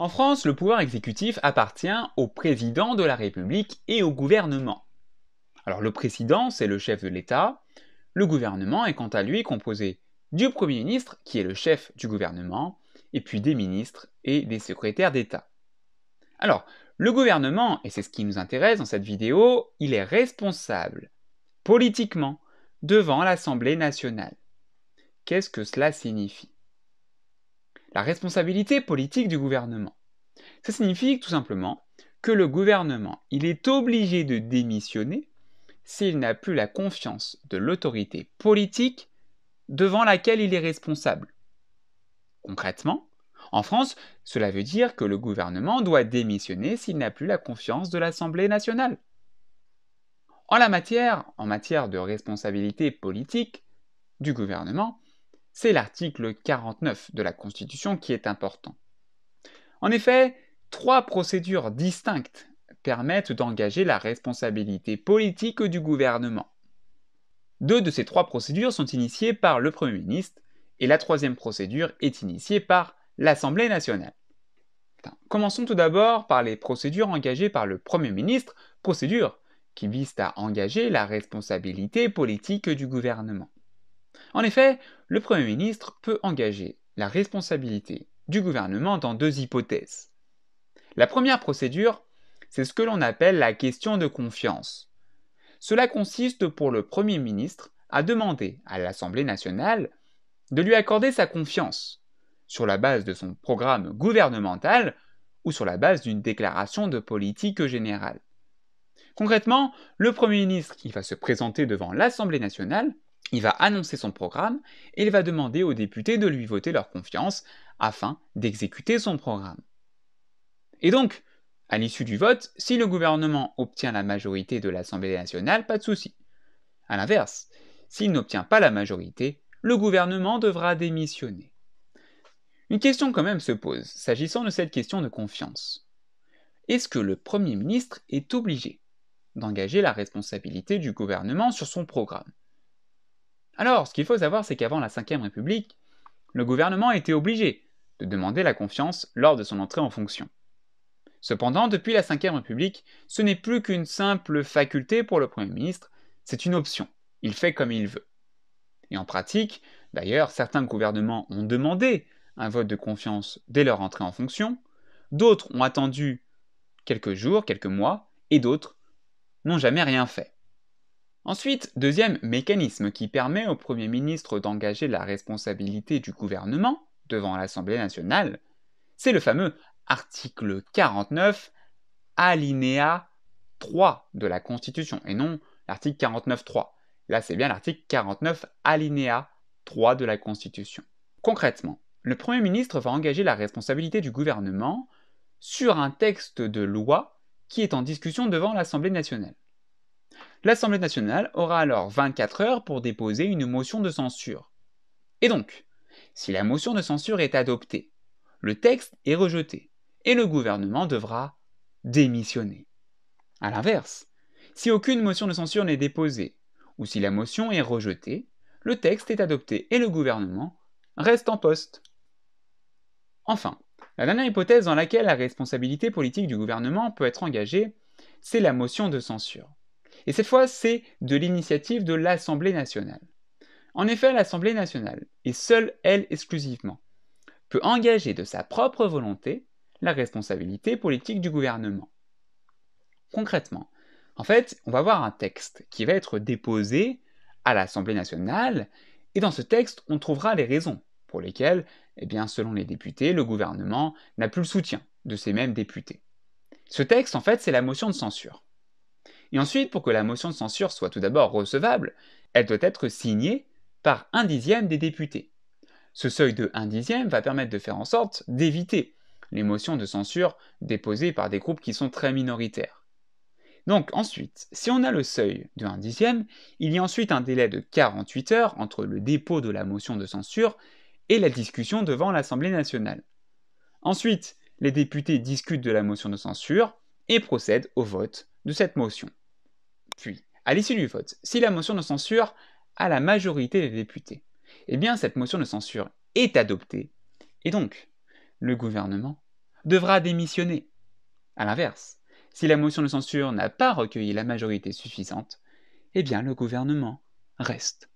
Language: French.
En France, le pouvoir exécutif appartient au président de la République et au gouvernement. Alors le président, c'est le chef de l'État. Le gouvernement est quant à lui composé du Premier ministre, qui est le chef du gouvernement, et puis des ministres et des secrétaires d'État. Alors, le gouvernement, et c'est ce qui nous intéresse dans cette vidéo, il est responsable, politiquement, devant l'Assemblée nationale. Qu'est-ce que cela signifie la responsabilité politique du gouvernement. Ça signifie tout simplement que le gouvernement, il est obligé de démissionner s'il n'a plus la confiance de l'autorité politique devant laquelle il est responsable. Concrètement, en France, cela veut dire que le gouvernement doit démissionner s'il n'a plus la confiance de l'Assemblée nationale. En la matière, en matière de responsabilité politique du gouvernement, c'est l'article 49 de la Constitution qui est important. En effet, trois procédures distinctes permettent d'engager la responsabilité politique du gouvernement. Deux de ces trois procédures sont initiées par le Premier ministre et la troisième procédure est initiée par l'Assemblée nationale. Commençons tout d'abord par les procédures engagées par le Premier ministre, procédures qui visent à engager la responsabilité politique du gouvernement. En effet, le Premier ministre peut engager la responsabilité du gouvernement dans deux hypothèses. La première procédure, c'est ce que l'on appelle la question de confiance. Cela consiste pour le Premier ministre à demander à l'Assemblée nationale de lui accorder sa confiance, sur la base de son programme gouvernemental ou sur la base d'une déclaration de politique générale. Concrètement, le Premier ministre qui va se présenter devant l'Assemblée nationale il va annoncer son programme et il va demander aux députés de lui voter leur confiance afin d'exécuter son programme. Et donc, à l'issue du vote, si le gouvernement obtient la majorité de l'Assemblée nationale, pas de souci. A l'inverse, s'il n'obtient pas la majorité, le gouvernement devra démissionner. Une question quand même se pose, s'agissant de cette question de confiance. Est-ce que le Premier ministre est obligé d'engager la responsabilité du gouvernement sur son programme alors, ce qu'il faut savoir, c'est qu'avant la Ve République, le gouvernement était obligé de demander la confiance lors de son entrée en fonction. Cependant, depuis la Ve République, ce n'est plus qu'une simple faculté pour le Premier ministre, c'est une option, il fait comme il veut. Et en pratique, d'ailleurs, certains gouvernements ont demandé un vote de confiance dès leur entrée en fonction, d'autres ont attendu quelques jours, quelques mois, et d'autres n'ont jamais rien fait. Ensuite, deuxième mécanisme qui permet au Premier ministre d'engager la responsabilité du gouvernement devant l'Assemblée nationale, c'est le fameux article 49, alinéa 3 de la Constitution, et non l'article 49.3. Là, c'est bien l'article 49, alinéa 3 de la Constitution. Concrètement, le Premier ministre va engager la responsabilité du gouvernement sur un texte de loi qui est en discussion devant l'Assemblée nationale l'Assemblée nationale aura alors 24 heures pour déposer une motion de censure. Et donc, si la motion de censure est adoptée, le texte est rejeté et le gouvernement devra démissionner. A l'inverse, si aucune motion de censure n'est déposée ou si la motion est rejetée, le texte est adopté et le gouvernement reste en poste. Enfin, la dernière hypothèse dans laquelle la responsabilité politique du gouvernement peut être engagée, c'est la motion de censure. Et cette fois, c'est de l'initiative de l'Assemblée nationale. En effet, l'Assemblée nationale, et seule elle exclusivement, peut engager de sa propre volonté la responsabilité politique du gouvernement. Concrètement, en fait, on va voir un texte qui va être déposé à l'Assemblée nationale, et dans ce texte, on trouvera les raisons pour lesquelles, eh bien, selon les députés, le gouvernement n'a plus le soutien de ces mêmes députés. Ce texte, en fait, c'est la motion de censure. Et ensuite, pour que la motion de censure soit tout d'abord recevable, elle doit être signée par un dixième des députés. Ce seuil de un dixième va permettre de faire en sorte d'éviter les motions de censure déposées par des groupes qui sont très minoritaires. Donc ensuite, si on a le seuil de un dixième, il y a ensuite un délai de 48 heures entre le dépôt de la motion de censure et la discussion devant l'Assemblée nationale. Ensuite, les députés discutent de la motion de censure et procèdent au vote de cette motion puis, à l'issue du vote, si la motion de censure a la majorité des députés, eh bien cette motion de censure est adoptée, et donc le gouvernement devra démissionner. A l'inverse, si la motion de censure n'a pas recueilli la majorité suffisante, eh bien le gouvernement reste